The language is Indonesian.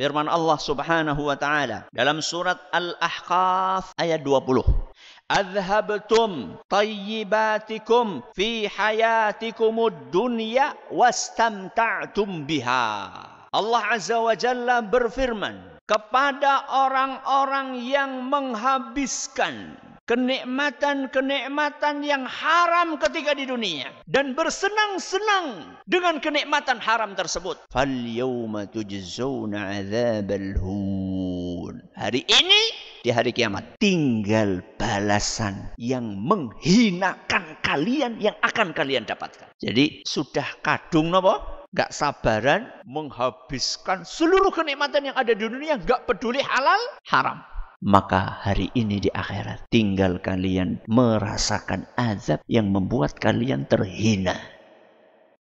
firman Allah Subhanahu wa taala dalam surat Al-Ahqaf ayat 20 Azhabtum tayyibatikum fi hayatikum dunya wastamta'tum biha. Allah Azza wa Jalla berfirman kepada orang-orang yang menghabiskan kenikmatan-kenikmatan yang haram ketika di dunia dan bersenang-senang dengan kenikmatan haram tersebut. Fal yawma tujzauna adzabal hun. Hari ini di hari kiamat tinggal balasan yang menghinakan kalian yang akan kalian dapatkan. Jadi sudah kadung napa? nggak sabaran menghabiskan seluruh kenikmatan yang ada di dunia, nggak peduli halal haram maka hari ini di akhirat tinggal kalian merasakan azab yang membuat kalian terhina.